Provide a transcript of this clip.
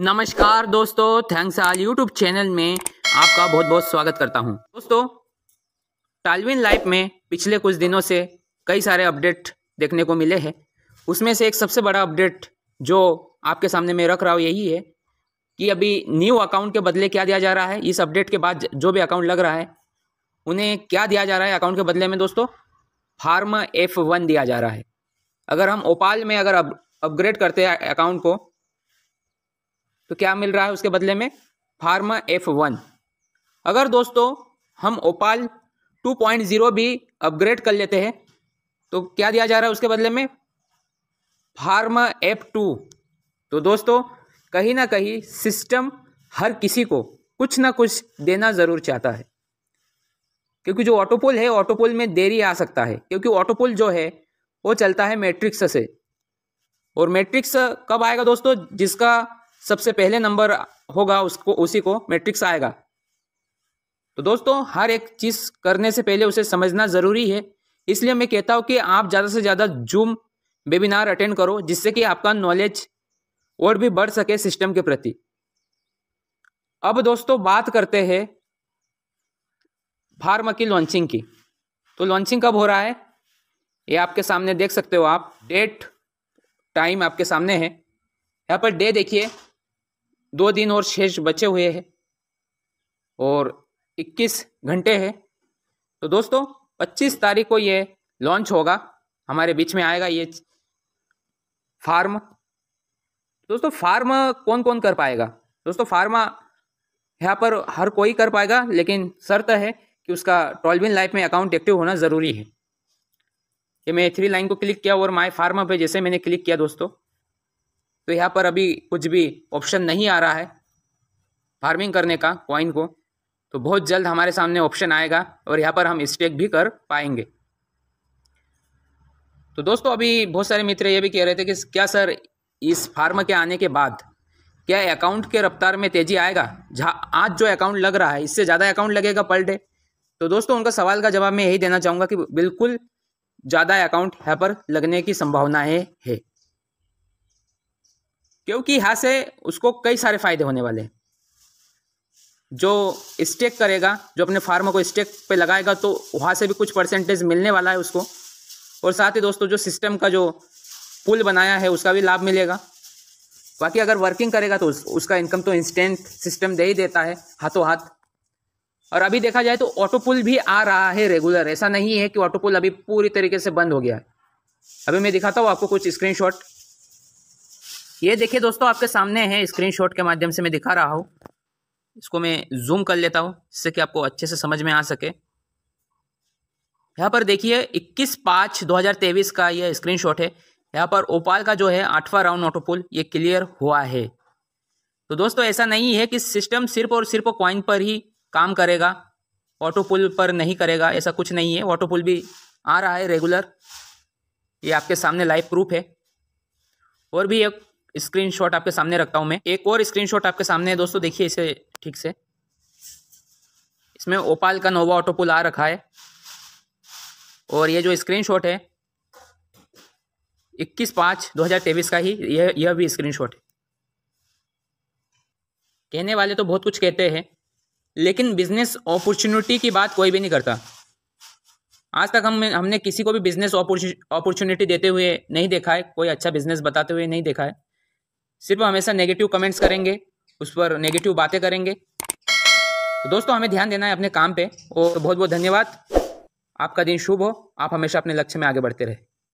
नमस्कार दोस्तों थैंक्स आल YouTube channel में आपका बहुत बहुत स्वागत करता हूं दोस्तों टालविन लाइफ में पिछले कुछ दिनों से कई सारे अपडेट देखने को मिले हैं उसमें से एक सबसे बड़ा अपडेट जो आपके सामने मैं रख रहा हूं यही है कि अभी न्यू अकाउंट के बदले क्या दिया जा रहा है इस अपडेट के बाद जो भी अकाउंट लग रहा है उन्हें क्या दिया जा रहा है अकाउंट के बदले में दोस्तों फार्म एफ वन दिया जा रहा है अगर हम ओपाल में अगर अपग्रेड करते हैं अकाउंट को तो क्या मिल रहा है उसके बदले में फार्मा एफ वन अगर दोस्तों हम ओपाल 2.0 भी अपग्रेड कर लेते हैं तो क्या दिया जा रहा है उसके बदले में फार्मा एफ टू तो दोस्तों कहीं ना कहीं सिस्टम हर किसी को कुछ ना कुछ देना ज़रूर चाहता है क्योंकि जो ऑटोपोल है ऑटोपोल में देरी आ सकता है क्योंकि ऑटोपोल जो है वो चलता है मैट्रिक्स से और मैट्रिक्स कब आएगा दोस्तों जिसका सबसे पहले नंबर होगा उसको उसी को मैट्रिक्स आएगा तो दोस्तों हर एक चीज़ करने से पहले उसे समझना ज़रूरी है इसलिए मैं कहता हूं कि आप ज़्यादा से ज़्यादा जूम वेबिनार अटेंड करो जिससे कि आपका नॉलेज और भी बढ़ सके सिस्टम के प्रति अब दोस्तों बात करते हैं फार्म की लॉन्चिंग की तो लॉन्चिंग कब हो रहा है ये आपके सामने देख सकते हो आप डेट टाइम आपके सामने है यहाँ पर डे देखिए दो दिन और शेष बचे हुए हैं और 21 घंटे हैं तो दोस्तों 25 तारीख को ये लॉन्च होगा हमारे बीच में आएगा ये फार्म दोस्तों फार्म कौन कौन कर पाएगा दोस्तों फार्मा यहाँ पर हर कोई कर पाएगा लेकिन शर्त है कि उसका टॉलबिन लाइफ में अकाउंट एक्टिव होना ज़रूरी है कि मैं थ्री लाइन को क्लिक किया और माई फार्मा पे जैसे मैंने क्लिक किया दोस्तों तो यहाँ पर अभी कुछ भी ऑप्शन नहीं आ रहा है फार्मिंग करने का कॉइन को तो बहुत जल्द हमारे सामने ऑप्शन आएगा और यहाँ पर हम स्टेक भी कर पाएंगे तो दोस्तों अभी बहुत सारे मित्र ये भी कह रहे थे कि क्या सर इस फार्म के आने के बाद क्या अकाउंट के रफ्तार में तेजी आएगा जहाँ आज जो अकाउंट लग रहा है इससे ज़्यादा अकाउंट लगेगा पर डे तो दोस्तों उनका सवाल का जवाब मैं यही देना चाहूँगा कि बिल्कुल ज़्यादा अकाउंट यहाँ पर लगने की संभावनाएँ है, है। क्योंकि यहाँ से उसको कई सारे फायदे होने वाले हैं जो स्टेक करेगा जो अपने फार्मा को स्टेक पे लगाएगा तो वहाँ से भी कुछ परसेंटेज मिलने वाला है उसको और साथ ही दोस्तों जो सिस्टम का जो पुल बनाया है उसका भी लाभ मिलेगा बाकी अगर वर्किंग करेगा तो उस, उसका इनकम तो इंस्टेंट सिस्टम दे ही देता है हाथों हाथ और अभी देखा जाए तो ऑटो पुल भी आ रहा है रेगुलर ऐसा नहीं है कि ऑटो पुल अभी पूरी तरीके से बंद हो गया है अभी मैं दिखाता हूँ आपको कुछ स्क्रीनशॉट ये देखिए दोस्तों आपके सामने है स्क्रीनशॉट के माध्यम से मैं दिखा रहा हूँ इसको मैं जूम कर लेता हूँ जिससे कि आपको अच्छे से समझ में आ सके यहाँ पर देखिए 21 पाँच 2023 का यह स्क्रीनशॉट है यहाँ पर ओपाल का जो है आठवां राउंड ऑटोपुल ये क्लियर हुआ है तो दोस्तों ऐसा नहीं है कि सिस्टम सिर्फ और सिर्फ क्वाइन पर ही काम करेगा ऑटोपुल पर नहीं करेगा ऐसा कुछ नहीं है ऑटो पुल भी आ रहा है रेगुलर ये आपके सामने लाइव प्रूफ है और भी एक स्क्रीनशॉट आपके सामने रखता हूँ मैं एक और स्क्रीनशॉट आपके सामने है दोस्तों देखिए इसे ठीक से इसमें ओपाल का नोवा ऑटोपुल आ रखा है और ये जो स्क्रीनशॉट है इक्कीस पाँच दो हज़ार तेईस का ही यह यह भी स्क्रीनशॉट है कहने वाले तो बहुत कुछ कहते हैं लेकिन बिजनेस अपॉर्चुनिटी की बात कोई भी नहीं करता आज तक हम हमने किसी को भी बिजनेस अपॉर्चुनिटी देते हुए नहीं देखा है कोई अच्छा बिजनेस बताते हुए नहीं देखा है सिर्फ हमेशा नेगेटिव कमेंट्स करेंगे उस पर नेगेटिव बातें करेंगे तो दोस्तों हमें ध्यान देना है अपने काम पे और बहुत बहुत धन्यवाद आपका दिन शुभ हो आप हमेशा अपने लक्ष्य में आगे बढ़ते रहे